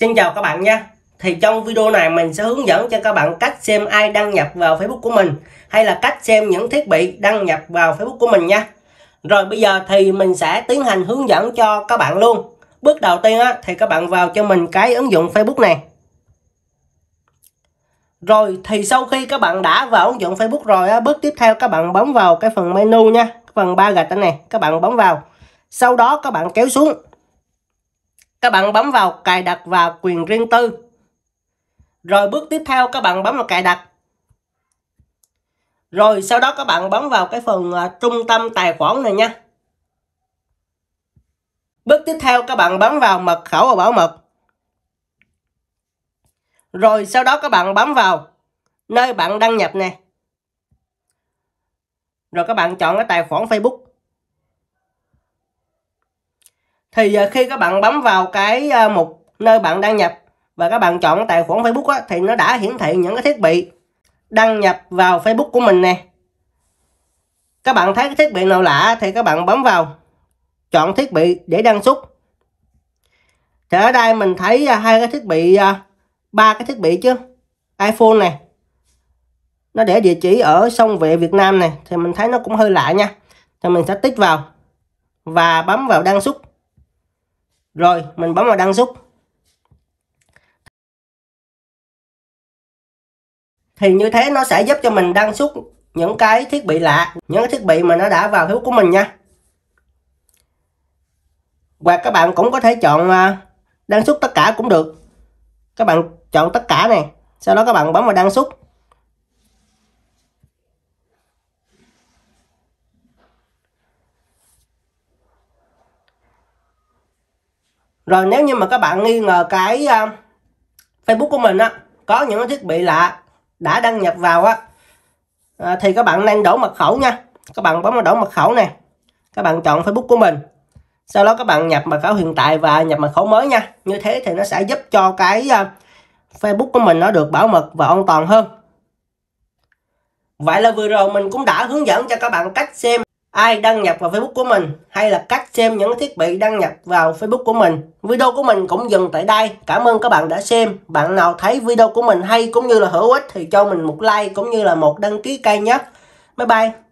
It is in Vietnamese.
Xin chào các bạn nha Thì trong video này mình sẽ hướng dẫn cho các bạn cách xem ai đăng nhập vào Facebook của mình Hay là cách xem những thiết bị đăng nhập vào Facebook của mình nha Rồi bây giờ thì mình sẽ tiến hành hướng dẫn cho các bạn luôn Bước đầu tiên á, thì các bạn vào cho mình cái ứng dụng Facebook này Rồi thì sau khi các bạn đã vào ứng dụng Facebook rồi á, bước tiếp theo các bạn bấm vào cái phần menu nha Phần ba gạch này, các bạn bấm vào Sau đó các bạn kéo xuống các bạn bấm vào cài đặt và quyền riêng tư. Rồi bước tiếp theo các bạn bấm vào cài đặt. Rồi sau đó các bạn bấm vào cái phần à, trung tâm tài khoản này nha. Bước tiếp theo các bạn bấm vào mật khẩu và bảo mật. Rồi sau đó các bạn bấm vào nơi bạn đăng nhập nè. Rồi các bạn chọn cái tài khoản Facebook. thì ờ, khi các bạn bấm vào cái ờ, mục nơi bạn đăng nhập và các bạn chọn tài khoản Facebook á, thì nó đã hiển thị những cái thiết bị đăng nhập vào Facebook của mình nè các bạn thấy cái thiết bị nào lạ thì các bạn bấm vào chọn thiết bị để đăng xuất thì ở đây mình thấy ờ, hai cái thiết bị ba cái thiết bị chứ iPhone này nó để địa chỉ ở sông vệ Việt Nam này thì mình thấy nó cũng hơi lạ nha thì mình sẽ tích vào và bấm vào đăng xuất rồi, mình bấm vào đăng xuất. Thì như thế nó sẽ giúp cho mình đăng xuất những cái thiết bị lạ, những cái thiết bị mà nó đã vào phiếu của mình nha. hoặc các bạn cũng có thể chọn à, đăng xuất tất cả cũng được. Các bạn chọn tất cả này, sau đó các bạn bấm vào đăng xuất. rồi nếu như mà các bạn nghi ngờ cái à, Facebook của mình á có những thiết bị lạ đã đăng nhập vào á à, thì các bạn nên đổi mật khẩu nha các bạn bấm vào đổi mật khẩu này các bạn chọn Facebook của mình sau đó các bạn nhập mật khẩu hiện tại và nhập mật khẩu mới nha như thế thì nó sẽ giúp cho cái à, Facebook của mình nó được bảo mật và an toàn hơn vậy là vừa rồi mình cũng đã hướng dẫn cho các bạn cách xem ai đăng nhập vào Facebook của mình hay là cách xem những thiết bị đăng nhập vào Facebook của mình. Video của mình cũng dừng tại đây. Cảm ơn các bạn đã xem. Bạn nào thấy video của mình hay cũng như là hữu ích thì cho mình một like cũng như là một đăng ký kênh nhé. Bye bye.